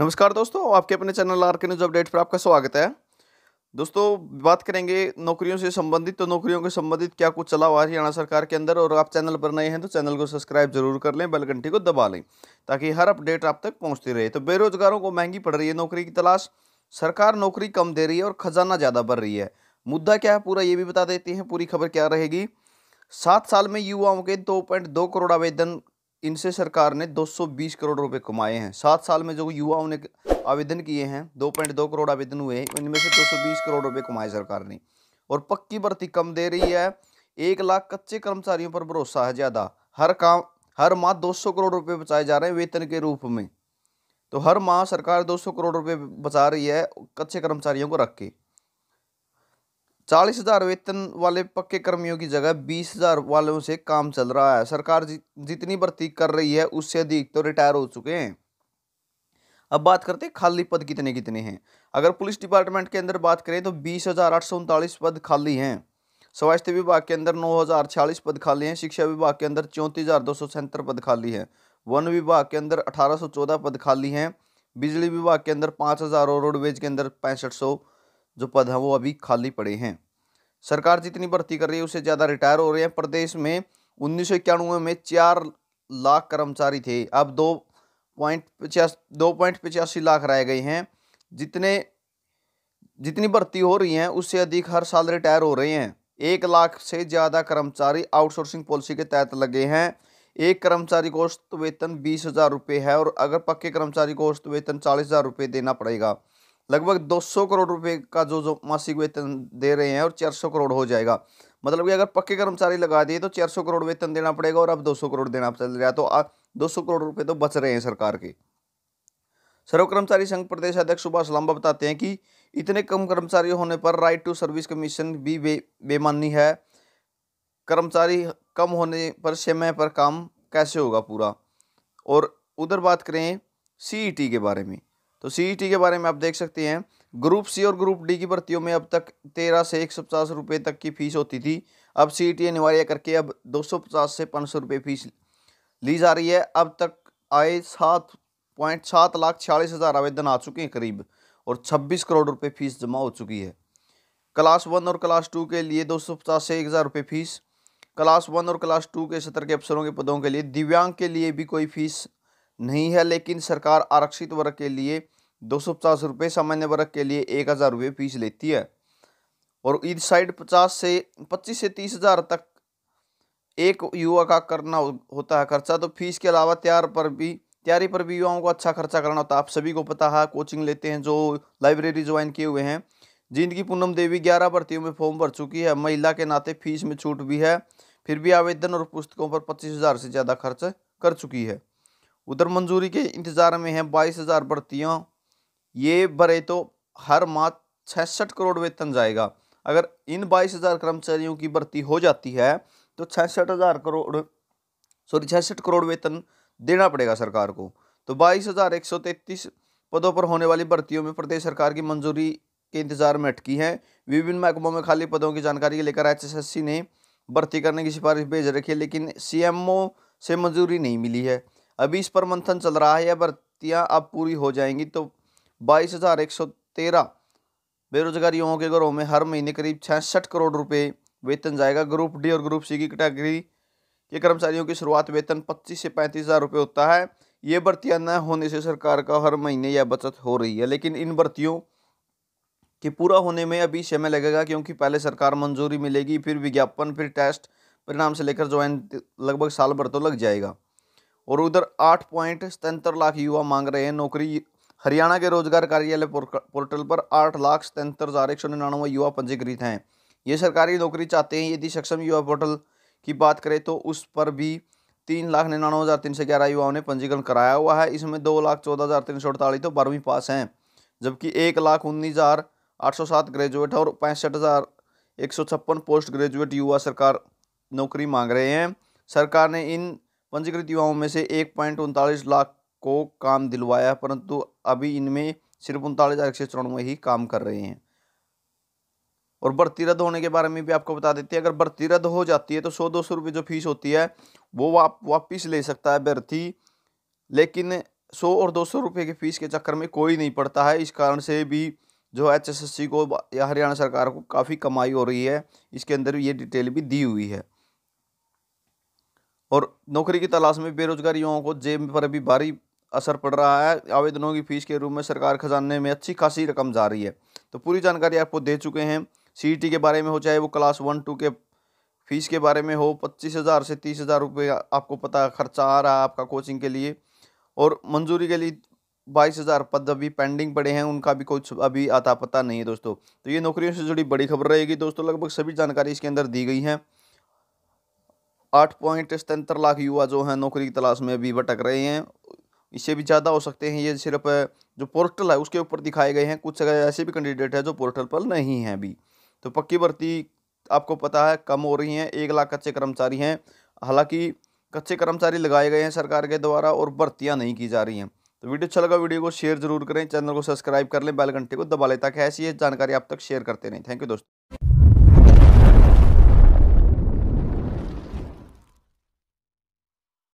नमस्कार दोस्तों आपके अपने channel R K news update पर आपका स्वागत है दोस्तों बात करेंगे नौकरियों से संबंधित तो नौकरियों के संबंधित क्या कुछ चला हुआ हरियाणा सरकार के अंदर और आप चैनल पर नए हैं तो चैनल को सब्सक्राइब जरूर कर लें बेल घंटी को दबा लें ताकि हर अपडेट आप तक पहुँचती रहे तो बेरोजगारों को महंगी पड़ रही है नौकरी की तलाश सरकार नौकरी कम दे रही है और खजाना ज़्यादा बढ़ रही है मुद्दा क्या है पूरा ये भी बता देती हैं पूरी खबर क्या रहेगी सात साल में युवाओं के दो पॉइंट दो करोड़ आवेदन इनसे सरकार ने 220 करोड़ रुपए कमाए हैं सात साल में जो युवाओं ने आवेदन किए हैं 2.2 करोड़ आवेदन हुए हैं इनमें से 220 करोड़ रुपए कमाए सरकार ने और पक्की भर्ती कम दे रही है एक लाख कच्चे कर्मचारियों पर भरोसा है ज़्यादा हर काम हर माह 200 करोड़ रुपए बचाए जा रहे हैं वेतन के रूप में तो हर माह सरकार दो करोड़ रुपये बचा रही है कच्चे कर्मचारियों को रख के चालीस हज़ार वेतन वाले पक्के कर्मियों की जगह बीस हज़ार वालों से काम चल रहा है सरकार जि, जितनी भर्ती कर रही है उससे अधिक तो रिटायर हो चुके हैं अब बात करते हैं खाली पद कितने कितने हैं अगर पुलिस डिपार्टमेंट के अंदर बात करें तो बीस हज़ार आठ सौ उनतालीस पद खाली हैं स्वास्थ्य विभाग के अंदर नौ हज़ार छियालीस पद खाली हैं शिक्षा विभाग के अंदर चौंतीस हज़ार दो सौ सैंतर पद खाली हैं वन विभाग के अंदर अठारह सौ चौदह पद खाली हैं बिजली विभाग के अंदर पाँच हज़ार और रोडवेज के अंदर पैंसठ सौ जो पद हैं वो अभी खाली पड़े हैं सरकार जितनी भर्ती कर रही है उससे ज़्यादा रिटायर हो रहे हैं प्रदेश में उन्नीस में चार लाख कर्मचारी थे अब दो पॉइंट पचास दो पॉइंट पचासी लाख रह गए हैं जितने जितनी भर्ती हो रही हैं उससे अधिक हर साल रिटायर हो रहे हैं एक लाख से ज़्यादा कर्मचारी आउटसोर्सिंग पॉलिसी के तहत लगे हैं एक कर्मचारी को औसत वेतन बीस हज़ार रुपये है और अगर पक्के कर्मचारी को औसत वेतन चालीस हज़ार रुपये देना पड़ेगा लगभग 200 करोड़ रुपए का जो जो मासिक वेतन दे रहे हैं और 400 करोड़ हो जाएगा मतलब कि अगर पक्के कर्मचारी लगा दिए तो 400 करोड़ वेतन देना पड़ेगा और अब 200 करोड़ देना चल रहा है तो दो करोड़ रुपए तो बच रहे हैं सरकार के सर्व कर्मचारी संघ प्रदेश अध्यक्ष सुभाष लांबा बताते हैं कि इतने कम कर्मचारी होने पर राइट टू सर्विस कमीशन भी बे बेमानी है कर्मचारी कम होने पर समय पर काम कैसे होगा पूरा और उधर बात करें सी e के बारे में तो सी e के बारे में आप देख सकते हैं ग्रुप सी और ग्रुप डी की भर्तियों में अब तक तेरह से एक सौ पचास रुपये तक की फ़ीस होती थी अब सीईटी अनिवार्य e करके अब दो सौ पचास से पाँच सौ रुपये फ़ीस ली जा रही है अब तक आए सात पॉइंट सात लाख छियालीस हज़ार आवेदन आ चुके हैं करीब और छब्बीस करोड़ रुपये फ़ीस जमा हो चुकी है क्लास वन और क्लास टू के लिए दो सौ पचास से एक हज़ार रुपये फ़ीस क्लास वन और क्लास टू के सत्र के अफसरों के पदों के लिए दिव्यांग के लिए भी कोई फीस नहीं है लेकिन सरकार आरक्षित वर्ग के लिए दो सौ पचास रुपये सामान्य वर्ग के लिए एक हज़ार रुपये फीस लेती है और इस साइड पचास से पच्चीस से तीस हज़ार तक एक युवा का करना होता है खर्चा तो फीस के अलावा तैयार पर भी तैयारी पर भी युवाओं को अच्छा खर्चा करना होता है आप सभी को पता है कोचिंग लेते हैं जो लाइब्रेरी ज्वाइन किए हुए हैं जिनकी पूनम देवी ग्यारह भर्तियों में फॉर्म भर चुकी है महिला के नाते फीस में छूट भी है फिर भी आवेदन और पुस्तकों पर पच्चीस हज़ार से ज़्यादा खर्च कर चुकी है उधर मंजूरी के इंतज़ार में हैं बाईस हज़ार भर्तियों ये भरे तो हर माह छसठ करोड़ वेतन जाएगा अगर इन बाईस हज़ार कर्मचारियों की भर्ती हो जाती है तो छसठ हज़ार करोड़ सॉरी छसठ करोड़ वेतन देना पड़ेगा सरकार को तो बाईस हज़ार एक सौ तैंतीस पदों पर होने वाली भर्तियों में प्रदेश सरकार की मंजूरी के इंतजार में अटकी है विभिन्न महकमों में खाली पदों की जानकारी एस लेकर एचएसएससी ने भर्ती करने की सिफारिश भेज रखी है लेकिन सीएमओ से मंजूरी नहीं मिली है अभी इस पर मंथन चल रहा है यह भर्तियाँ अब पूरी हो जाएंगी तो बाईस हज़ार एक सौ तेरह बेरोजगार युवाओं के घरों में हर महीने करीब छियासठ करोड़ रुपए वेतन जाएगा ग्रुप डी और ग्रुप सी की कैटेगरी के कर्मचारियों की शुरुआत वेतन पच्चीस से पैंतीस हज़ार रुपये होता है ये भर्तियाँ न होने से सरकार का हर महीने यह बचत हो रही है लेकिन इन भर्तियों के पूरा होने में अभी समय लगेगा क्योंकि पहले सरकार मंजूरी मिलेगी फिर विज्ञापन फिर टेस्ट परिणाम से लेकर ज्वाइन लगभग साल भर तो लग जाएगा और उधर आठ पॉइंट सतहत्तर लाख युवा मांग रहे हैं नौकरी हरियाणा के रोजगार कार्यालय पोर्टल पर आठ लाख सतहत्तर हज़ार एक सौ निन्यानवे युवा पंजीकृत हैं ये सरकारी नौकरी चाहते हैं यदि सक्षम युवा पोर्टल की बात करें तो उस पर भी तीन लाख निन्यानवे हज़ार तीन सौ ग्यारह युवाओं ने पंजीकरण कराया हुआ है इसमें दो लाख चौदह हज़ार तीन सौ अड़तालीस तो बारहवीं पास हैं जबकि एक लाख उन्नीस हज़ार आठ सौ सात ग्रेजुएट और पैंसठ हज़ार एक सौ छप्पन पोस्ट ग्रेजुएट युवा सरकार नौकरी मांग रहे हैं सरकार ने इन पंजीकृत युवाओं में से एक पॉइंट उनतालीस लाख को काम दिलवाया परंतु अभी इनमें सिर्फ उनतालीस हज़ार एक सौ चौरानवे ही काम कर रहे हैं और बढ़ती रद्द होने के बारे में भी आपको बता देते हैं अगर बढ़ती रद्द हो जाती है तो सौ दो सौ रुपये जो फीस होती है वो वाप वापिस ले सकता है अभ्यर्थी लेकिन सौ और दो सौ रुपये की फ़ीस के चक्कर में कोई नहीं पड़ता है इस कारण से भी जो एच एस एस सी को या हरियाणा सरकार को काफ़ी कमाई हो रही है इसके अंदर ये डिटेल भी दी हुई है और नौकरी की तलाश में बेरोजगार युवाओं को जेब पर भी भारी असर पड़ रहा है आवेदनों की फीस के रूप में सरकार खजाने में अच्छी खासी रकम जा रही है तो पूरी जानकारी आपको दे चुके हैं सी e के बारे में हो चाहे वो क्लास वन टू के फीस के बारे में हो पच्चीस हज़ार से तीस हज़ार रुपये आपको पता खर्चा आ रहा है आपका कोचिंग के लिए और मंजूरी के लिए बाईस हज़ार पद अभी पेंडिंग पड़े हैं उनका भी कुछ अभी आता पता नहीं है दोस्तों तो ये नौकरियों से जुड़ी बड़ी खबर रहेगी दोस्तों लगभग सभी जानकारी इसके अंदर दी गई हैं आठ पॉइंट सतहत्तर लाख युवा जो हैं नौकरी की तलाश में भी भटक रहे हैं इससे भी ज़्यादा हो सकते हैं ये सिर्फ जो पोर्टल है उसके ऊपर दिखाए गए हैं कुछ ऐसे भी कैंडिडेट हैं जो पोर्टल पर नहीं हैं अभी तो पक्की भर्ती आपको पता है कम हो रही हैं एक लाख कच्चे कर्मचारी हैं हालांकि कच्चे कर्मचारी लगाए गए हैं सरकार के द्वारा और भर्तियाँ नहीं की जा रही हैं तो वीडियो अच्छा लगा वीडियो को शेयर जरूर करें चैनल को सब्सक्राइब कर लें बेल घंटे को दबा लें ताकि ऐसी जानकारी आप तक शेयर करते रहें थैंक यू दोस्तों